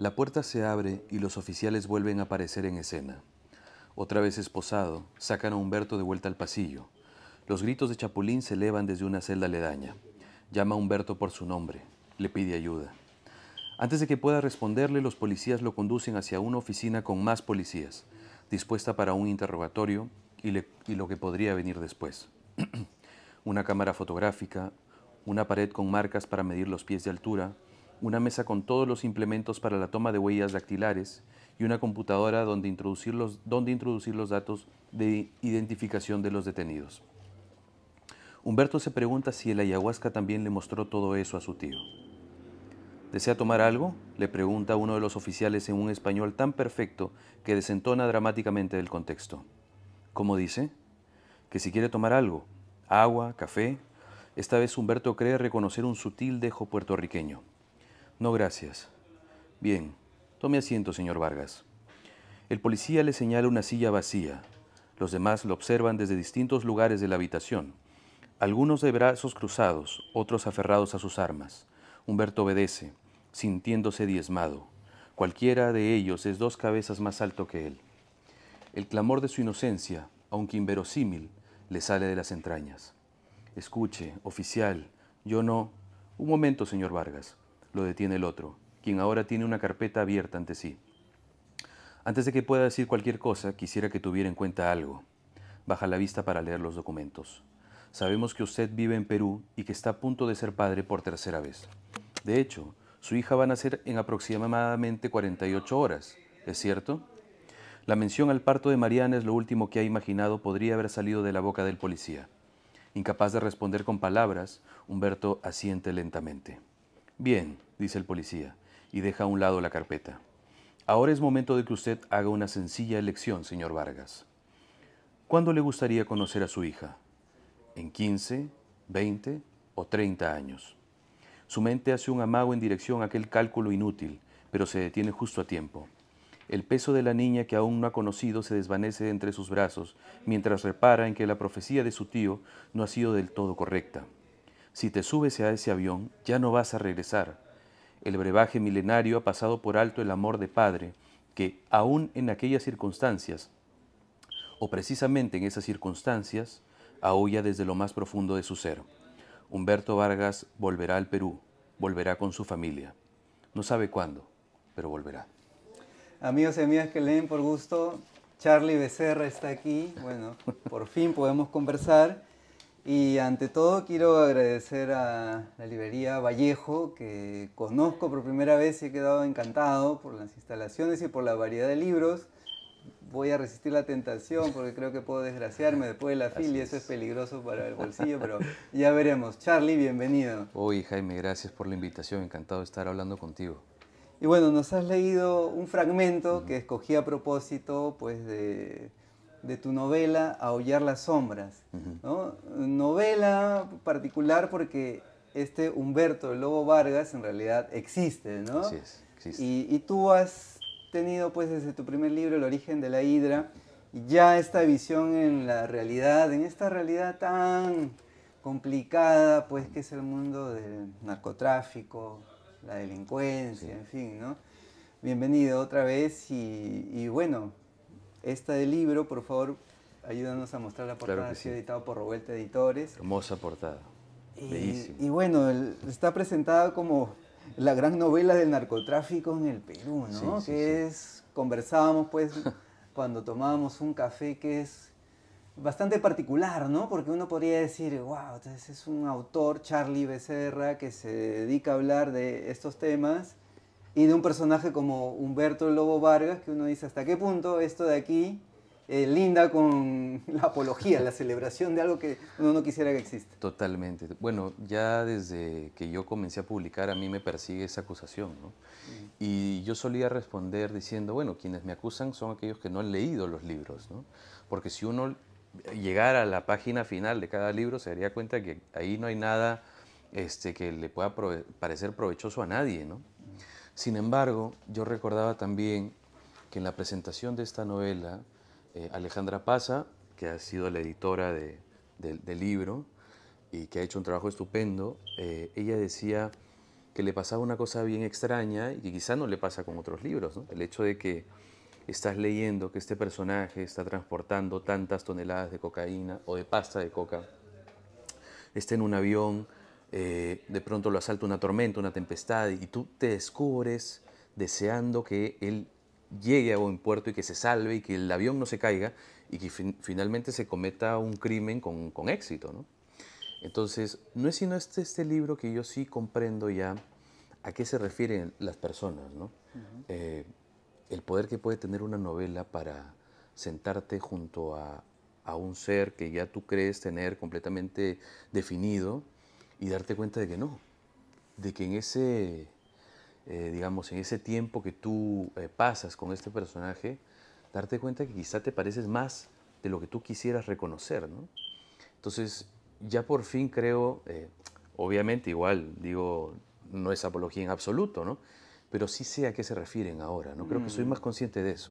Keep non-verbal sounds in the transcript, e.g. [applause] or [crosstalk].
La puerta se abre y los oficiales vuelven a aparecer en escena. Otra vez esposado, sacan a Humberto de vuelta al pasillo. Los gritos de Chapulín se elevan desde una celda aledaña. Llama a Humberto por su nombre, le pide ayuda. Antes de que pueda responderle, los policías lo conducen hacia una oficina con más policías, dispuesta para un interrogatorio y, y lo que podría venir después. [clears throat] una cámara fotográfica, una pared con marcas para medir los pies de altura, una mesa con todos los implementos para la toma de huellas dactilares y una computadora donde introducir los, donde introducir los datos de identificación de los detenidos. Humberto se pregunta si el ayahuasca también le mostró todo eso a su tío. ¿Desea tomar algo? le pregunta uno de los oficiales en un español tan perfecto que desentona dramáticamente del contexto. ¿Cómo dice? Que si quiere tomar algo, agua, café. Esta vez Humberto cree reconocer un sutil dejo puertorriqueño. No, gracias. Bien, tome asiento, señor Vargas. El policía le señala una silla vacía. Los demás lo observan desde distintos lugares de la habitación. Algunos de brazos cruzados, otros aferrados a sus armas. Humberto obedece, sintiéndose diezmado. Cualquiera de ellos es dos cabezas más alto que él. El clamor de su inocencia, aunque inverosímil, le sale de las entrañas. Escuche, oficial, yo no... Un momento, señor Vargas lo detiene el otro, quien ahora tiene una carpeta abierta ante sí. Antes de que pueda decir cualquier cosa, quisiera que tuviera en cuenta algo. Baja la vista para leer los documentos. Sabemos que usted vive en Perú y que está a punto de ser padre por tercera vez. De hecho, su hija va a nacer en aproximadamente 48 horas, ¿es cierto? La mención al parto de Mariana es lo último que ha imaginado podría haber salido de la boca del policía. Incapaz de responder con palabras, Humberto asiente lentamente. Bien, dice el policía, y deja a un lado la carpeta. Ahora es momento de que usted haga una sencilla elección, señor Vargas. ¿Cuándo le gustaría conocer a su hija? ¿En 15, 20 o 30 años? Su mente hace un amago en dirección a aquel cálculo inútil, pero se detiene justo a tiempo. El peso de la niña que aún no ha conocido se desvanece entre sus brazos mientras repara en que la profecía de su tío no ha sido del todo correcta. Si te subes a ese avión, ya no vas a regresar. El brebaje milenario ha pasado por alto el amor de Padre, que, aún en aquellas circunstancias, o precisamente en esas circunstancias, aúlla desde lo más profundo de su ser. Humberto Vargas volverá al Perú, volverá con su familia. No sabe cuándo, pero volverá. Amigos y amigas que leen por gusto, Charlie Becerra está aquí. Bueno, por fin podemos conversar. Y ante todo quiero agradecer a la librería Vallejo, que conozco por primera vez y he quedado encantado por las instalaciones y por la variedad de libros. Voy a resistir la tentación porque creo que puedo desgraciarme después de la fila y eso es peligroso para el bolsillo, pero ya veremos. Charlie, bienvenido. Oye Jaime, gracias por la invitación, encantado de estar hablando contigo. Y bueno, nos has leído un fragmento que escogí a propósito pues de de tu novela Aullar las sombras. Novela particular porque este Humberto Lobo Vargas en realidad existe, Y, tú has tenido pues desde tu primer libro El origen de la hidra ya esta visión en la realidad, en esta realidad tan complicada pues que es el mundo del narcotráfico, la delincuencia, en fin, ¿no? Bienvenido otra vez y bueno, esta del libro, por favor, ayúdanos a mostrar la portada. ha sido sí. editado por Roberta Editores. Hermosa portada. Y, y bueno, está presentada como la gran novela del narcotráfico en el Perú, ¿no? Sí, que es, conversábamos pues [laughs] cuando tomábamos un café, que es bastante particular, ¿no? Porque uno podría decir, wow, entonces es un autor, Charlie Becerra, que se dedica a hablar de estos temas y de un personaje como Humberto Lobo Vargas, que uno dice hasta qué punto esto de aquí eh, linda con [laughs] la apología, la celebración de algo que uno no quisiera que exista. Totalmente. Bueno, ya desde que yo comencé a publicar a mí me persigue esa acusación, ¿no? Mm. Y yo solía responder diciendo, bueno, quienes me acusan son aquellos que no han leído los libros, ¿no? Porque si uno llegara a la página final de cada libro se daría cuenta que ahí no hay nada este, que le pueda parecer provechoso a nadie, ¿no? Sin embargo, yo recordaba también que en la presentación de esta novela, eh, Alejandra Paza, que ha sido la editora del libro y que ha hecho un trabajo estupendo, eh, ella decía que le pasaba una cosa bien extraña y que quizá no le pasa con otros libros, el hecho de que estás leyendo que este personaje está transportando tantas toneladas de cocaína o de pasta de coca, está en un avión, eh, de pronto lo asalta una tormenta, una tempestad, y tú te descubres deseando que él llegue a buen puerto y que se salve y que el avión no se caiga y que finalmente se cometa un crimen con, éxito. Entonces, no es sino este, este, libro que yo sí comprendo ya a qué se refieren las personas, eh, el poder que puede tener una novela para sentarte junto a, a un ser que ya tú crees tener completamente definido y darte cuenta de que no, de que en ese, eh, digamos, en ese tiempo que tú eh, pasas con este personaje, darte cuenta que quizá te pareces más de lo que tú quisieras reconocer, ¿no? Entonces, ya por fin creo, eh, obviamente igual, digo, no es apología en absoluto, ¿no? Pero sí sé a qué se refieren ahora, ¿no? Creo que soy mm. más consciente de eso.